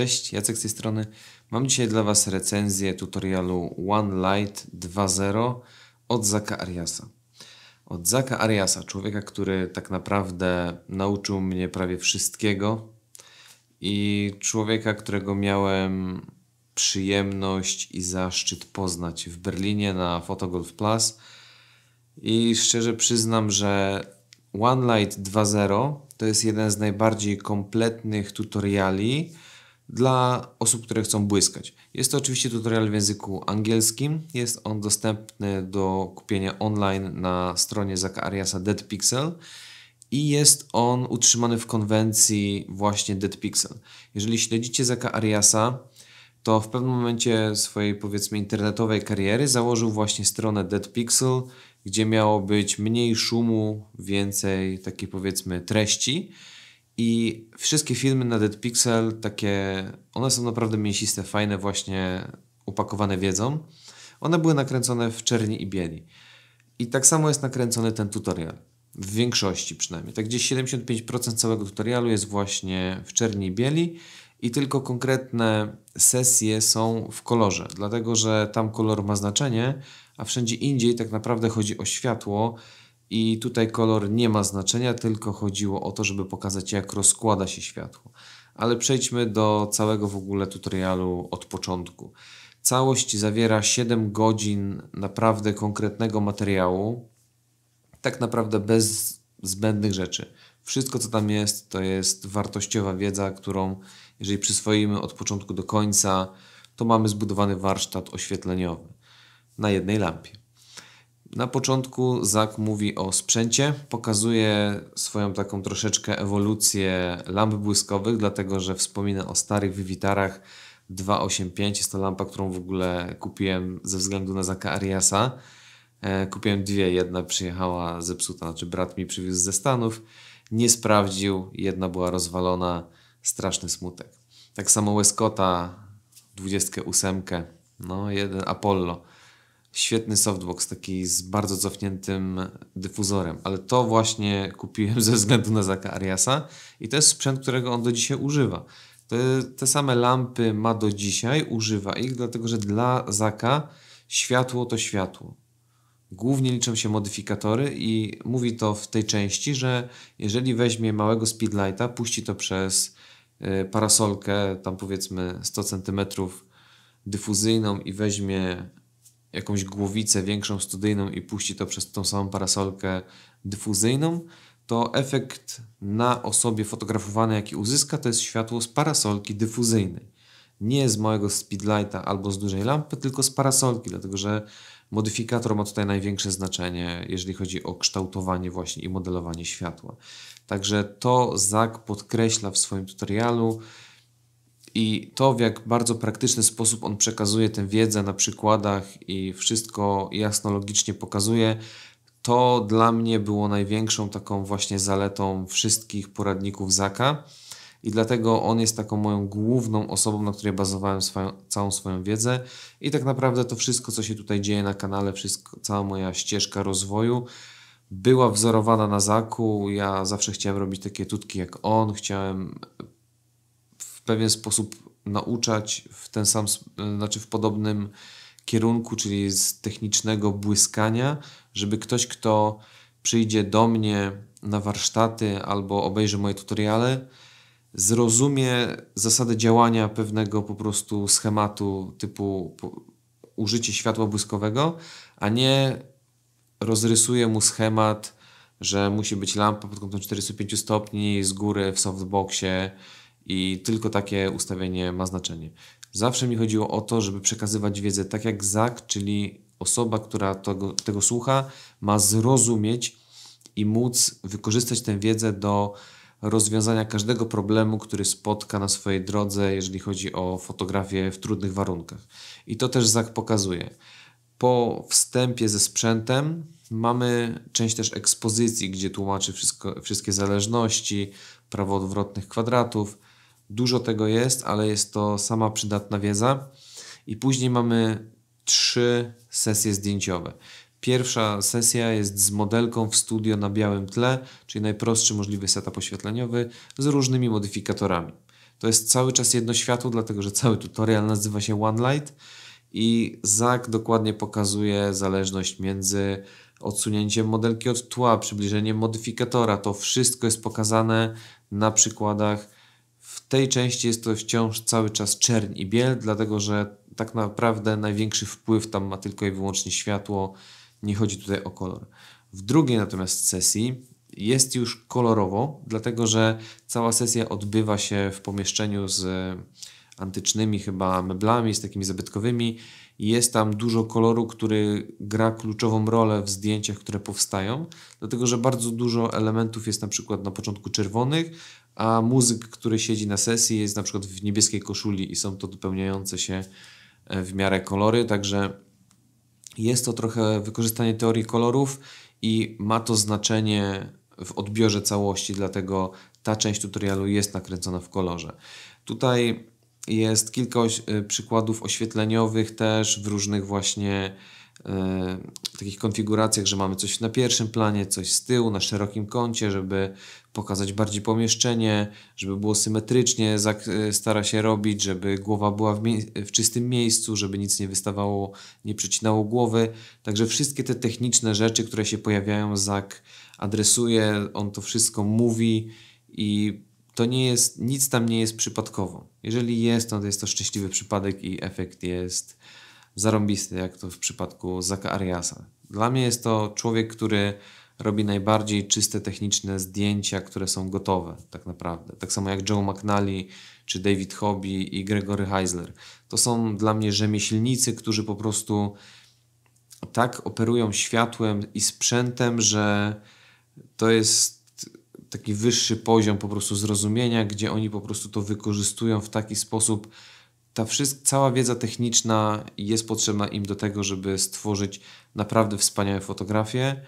Cześć, Jacek z tej strony. Mam dzisiaj dla Was recenzję tutorialu One Light 2.0 od Zaka Ariasa. Od Zaka Ariasa, człowieka, który tak naprawdę nauczył mnie prawie wszystkiego i człowieka, którego miałem przyjemność i zaszczyt poznać w Berlinie na Photogolf Plus. I szczerze przyznam, że One Light 2.0 to jest jeden z najbardziej kompletnych tutoriali, dla osób, które chcą błyskać. Jest to oczywiście tutorial w języku angielskim. Jest on dostępny do kupienia online na stronie Zaka Ariasa Dead Pixel i jest on utrzymany w konwencji właśnie Dead Pixel. Jeżeli śledzicie Zaka Ariasa, to w pewnym momencie swojej powiedzmy internetowej kariery założył właśnie stronę Dead Pixel, gdzie miało być mniej szumu, więcej takiej powiedzmy treści. I wszystkie filmy na Dead Pixel, takie, one są naprawdę mięsiste, fajne, właśnie upakowane wiedzą. One były nakręcone w czerni i bieli. I tak samo jest nakręcony ten tutorial. W większości przynajmniej. Tak gdzieś 75% całego tutorialu jest właśnie w czerni i bieli i tylko konkretne sesje są w kolorze, dlatego że tam kolor ma znaczenie, a wszędzie indziej tak naprawdę chodzi o światło i tutaj kolor nie ma znaczenia, tylko chodziło o to, żeby pokazać jak rozkłada się światło. Ale przejdźmy do całego w ogóle tutorialu od początku. Całość zawiera 7 godzin naprawdę konkretnego materiału, tak naprawdę bez zbędnych rzeczy. Wszystko, co tam jest, to jest wartościowa wiedza, którą jeżeli przyswoimy od początku do końca, to mamy zbudowany warsztat oświetleniowy na jednej lampie. Na początku Zak mówi o sprzęcie, pokazuje swoją taką troszeczkę ewolucję lamp błyskowych, dlatego że wspomina o starych Vivitarach 285. Jest to lampa, którą w ogóle kupiłem ze względu na Zaka Ariasa. E, kupiłem dwie, jedna przyjechała zepsuta, znaczy brat mi przywiózł ze Stanów, nie sprawdził, jedna była rozwalona, straszny smutek. Tak samo Westcotta 28, no jeden Apollo świetny softbox, taki z bardzo cofniętym dyfuzorem, ale to właśnie kupiłem ze względu na Zaka Ariasa i to jest sprzęt, którego on do dzisiaj używa. Te, te same lampy ma do dzisiaj, używa ich, dlatego że dla Zaka światło to światło. Głównie liczą się modyfikatory i mówi to w tej części, że jeżeli weźmie małego speedlighta, puści to przez y, parasolkę, tam powiedzmy 100 cm dyfuzyjną i weźmie jakąś głowicę większą studyjną i puści to przez tą samą parasolkę dyfuzyjną, to efekt na osobie fotografowanej, jaki uzyska, to jest światło z parasolki dyfuzyjnej. Nie z małego speedlighta albo z dużej lampy, tylko z parasolki, dlatego że modyfikator ma tutaj największe znaczenie, jeżeli chodzi o kształtowanie właśnie i modelowanie światła. Także to Zak podkreśla w swoim tutorialu. I to, w jak bardzo praktyczny sposób on przekazuje tę wiedzę na przykładach i wszystko jasno logicznie pokazuje, to dla mnie było największą taką właśnie zaletą wszystkich poradników Zaka. I dlatego on jest taką moją główną osobą, na której bazowałem swoją, całą swoją wiedzę. I tak naprawdę to wszystko, co się tutaj dzieje na kanale, wszystko, cała moja ścieżka rozwoju była wzorowana na Zaku. Ja zawsze chciałem robić takie tutki jak on, chciałem w pewien sposób nauczać w ten sam, znaczy w podobnym kierunku, czyli z technicznego błyskania, żeby ktoś, kto przyjdzie do mnie na warsztaty albo obejrzy moje tutoriale, zrozumie zasadę działania pewnego po prostu schematu typu użycie światła błyskowego, a nie rozrysuje mu schemat, że musi być lampa pod kątem 45 stopni z góry w softboxie, i tylko takie ustawienie ma znaczenie. Zawsze mi chodziło o to, żeby przekazywać wiedzę tak jak Zak, czyli osoba, która tego, tego słucha, ma zrozumieć i móc wykorzystać tę wiedzę do rozwiązania każdego problemu, który spotka na swojej drodze, jeżeli chodzi o fotografię w trudnych warunkach. I to też Zak pokazuje. Po wstępie ze sprzętem mamy część też ekspozycji, gdzie tłumaczy wszystko, wszystkie zależności, prawo odwrotnych kwadratów, Dużo tego jest, ale jest to sama przydatna wiedza. I później mamy trzy sesje zdjęciowe. Pierwsza sesja jest z modelką w studio na białym tle, czyli najprostszy możliwy setup oświetleniowy z różnymi modyfikatorami. To jest cały czas jedno światło, dlatego że cały tutorial nazywa się One Light i Zak dokładnie pokazuje zależność między odsunięciem modelki od tła, przybliżeniem modyfikatora. To wszystko jest pokazane na przykładach w tej części jest to wciąż cały czas czerń i biel, dlatego że tak naprawdę największy wpływ tam ma tylko i wyłącznie światło, nie chodzi tutaj o kolor. W drugiej natomiast sesji jest już kolorowo, dlatego że cała sesja odbywa się w pomieszczeniu z e, antycznymi chyba meblami, z takimi zabytkowymi. i Jest tam dużo koloru, który gra kluczową rolę w zdjęciach, które powstają, dlatego że bardzo dużo elementów jest na przykład na początku czerwonych, a muzyk, który siedzi na sesji, jest na przykład w niebieskiej koszuli i są to dopełniające się e, w miarę kolory, także jest to trochę wykorzystanie teorii kolorów i ma to znaczenie w odbiorze całości, dlatego ta część tutorialu jest nakręcona w kolorze. Tutaj jest kilka e, przykładów oświetleniowych też w różnych właśnie E, takich konfiguracjach, że mamy coś na pierwszym planie, coś z tyłu, na szerokim kącie, żeby pokazać bardziej pomieszczenie, żeby było symetrycznie, e, stara się robić, żeby głowa była w, w, czystym miejscu, żeby nic nie wystawało, nie przecinało głowy. Także wszystkie te techniczne rzeczy, które się pojawiają, Zak adresuje, on to wszystko mówi i to nie jest, nic tam nie jest przypadkowo. Jeżeli jest, no to jest to szczęśliwy przypadek i efekt jest zarąbisty, jak to w przypadku Zaka Ariasa. Dla mnie jest to człowiek, który robi najbardziej czyste techniczne zdjęcia, które są gotowe tak naprawdę. Tak samo jak Joe McNally, czy David Hobby i Gregory Heisler. To są dla mnie rzemieślnicy, którzy po prostu tak operują światłem i sprzętem, że to jest taki wyższy poziom po prostu zrozumienia, gdzie oni po prostu to wykorzystują w taki sposób, ta wszystko, cała wiedza techniczna jest potrzebna im do tego, żeby stworzyć naprawdę wspaniałe fotografie.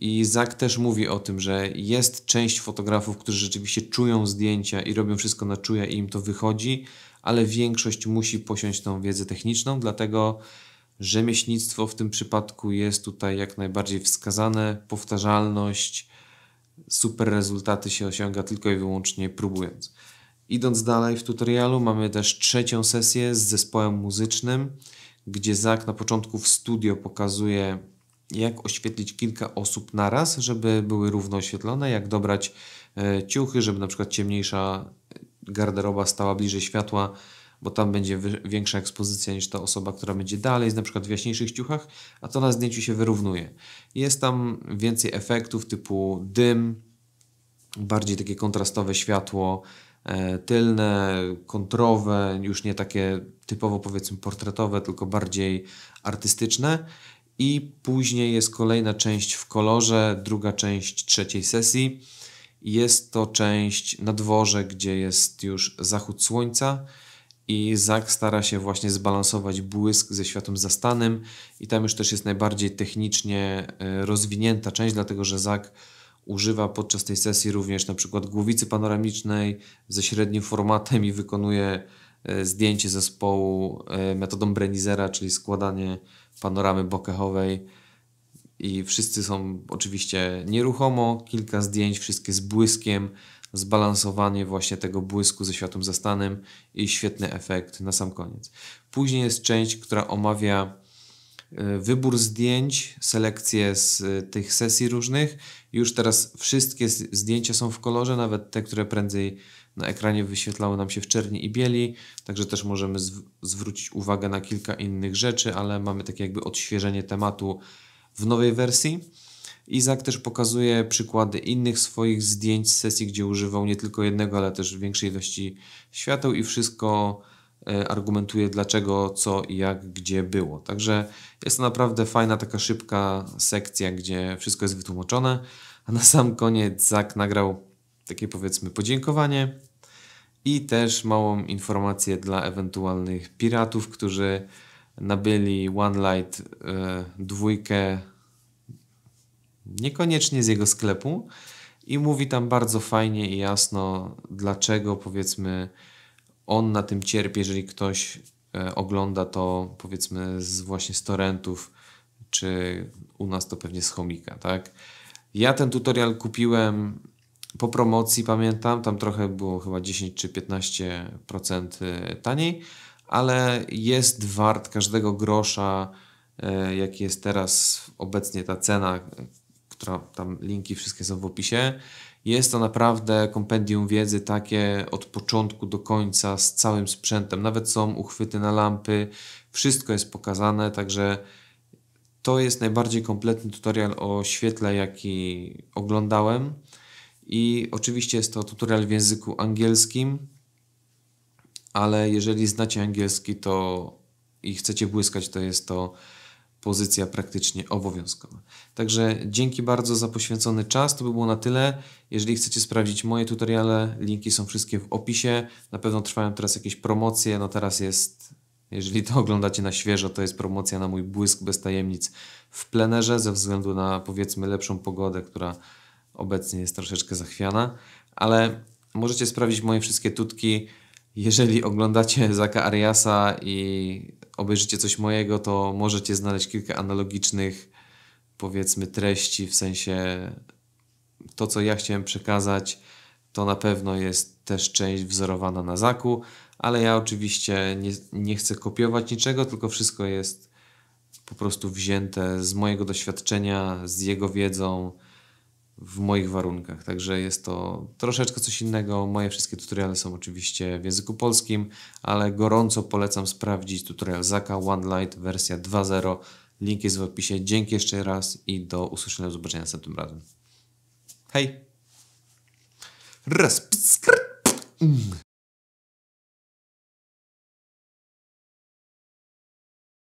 I Zak też mówi o tym, że jest część fotografów, którzy rzeczywiście czują zdjęcia i robią wszystko na czuje i im to wychodzi, ale większość musi posiąść tą wiedzę techniczną, dlatego rzemieślnictwo w tym przypadku jest tutaj jak najbardziej wskazane, powtarzalność, super rezultaty się osiąga tylko i wyłącznie próbując. Idąc dalej w tutorialu mamy też trzecią sesję z zespołem muzycznym, gdzie Zak na początku w studio pokazuje jak oświetlić kilka osób naraz, żeby były równo oświetlone, jak dobrać e, ciuchy, żeby na przykład ciemniejsza e, garderoba stała bliżej światła, bo tam będzie większa ekspozycja niż ta osoba, która będzie dalej, na przykład w jaśniejszych ciuchach, a to na zdjęciu się wyrównuje. Jest tam więcej efektów typu dym, bardziej takie kontrastowe światło, E, tylne, kontrowe, już nie takie typowo powiedzmy portretowe, tylko bardziej artystyczne. I później jest kolejna część w kolorze, druga część trzeciej sesji. Jest to część na dworze, gdzie jest już zachód słońca i Zak stara się właśnie zbalansować błysk ze światem zastanym i tam już też jest najbardziej technicznie e, rozwinięta część, dlatego że Zak używa podczas tej sesji również na przykład głowicy panoramicznej ze średnim formatem i wykonuje e, zdjęcie zespołu e, metodą Brenizera, czyli składanie panoramy bokechowej. I wszyscy są oczywiście nieruchomo, kilka zdjęć, wszystkie z błyskiem, zbalansowanie właśnie tego błysku ze światłem zastanym i świetny efekt na sam koniec. Później jest część, która omawia E, wybór zdjęć, selekcję z e, tych sesji różnych. Już teraz wszystkie zdjęcia są w kolorze, nawet te, które prędzej na ekranie wyświetlały nam się w czerni i bieli, także też możemy zw zwrócić uwagę na kilka innych rzeczy, ale mamy takie jakby odświeżenie tematu w nowej wersji. Izak też pokazuje przykłady innych swoich zdjęć z sesji, gdzie używał nie tylko jednego, ale też większej ilości świateł i wszystko E, argumentuje dlaczego, co i jak, gdzie było. Także jest to naprawdę fajna taka szybka sekcja, gdzie wszystko jest wytłumaczone. A na sam koniec Zak nagrał takie powiedzmy podziękowanie i też małą informację dla ewentualnych piratów, którzy nabyli One Light y, dwójkę niekoniecznie z jego sklepu i mówi tam bardzo fajnie i jasno dlaczego powiedzmy on na tym cierpi, jeżeli ktoś e, ogląda to powiedzmy z właśnie z torrentów, czy u nas to pewnie z chomika, tak? Ja ten tutorial kupiłem po promocji, pamiętam, tam trochę było chyba 10 czy 15% e, taniej, ale jest wart każdego grosza, e, jak jest teraz obecnie ta cena, która tam linki wszystkie są w opisie. Jest to naprawdę kompendium wiedzy takie od początku do końca z całym sprzętem. Nawet są uchwyty na lampy, wszystko jest pokazane, także to jest najbardziej kompletny tutorial o świetle, jaki oglądałem. I oczywiście jest to tutorial w języku angielskim, ale jeżeli znacie angielski to i chcecie błyskać, to jest to pozycja praktycznie obowiązkowa. Także dzięki bardzo za poświęcony czas. To by było na tyle. Jeżeli chcecie sprawdzić moje tutoriale, linki są wszystkie w opisie. Na pewno trwają teraz jakieś promocje. No teraz jest, jeżeli to oglądacie na świeżo, to jest promocja na mój błysk bez tajemnic w plenerze ze względu na powiedzmy lepszą pogodę, która obecnie jest troszeczkę zachwiana. Ale możecie sprawdzić moje wszystkie tutki. Jeżeli oglądacie Zaka Ariasa i obejrzycie coś mojego, to możecie znaleźć kilka analogicznych, powiedzmy, treści, w sensie to, co ja chciałem przekazać, to na pewno jest też część wzorowana na Zaku, ale ja oczywiście nie, nie chcę kopiować niczego, tylko wszystko jest po prostu wzięte z mojego doświadczenia, z jego wiedzą, w moich warunkach. Także jest to troszeczkę coś innego. Moje wszystkie tutoriale są oczywiście w języku polskim, ale gorąco polecam sprawdzić tutorial Zaka One Light wersja 2.0. Link jest w opisie. Dzięki jeszcze raz i do usłyszenia, do zobaczenia następnym razem. Hej! Raz, pskr,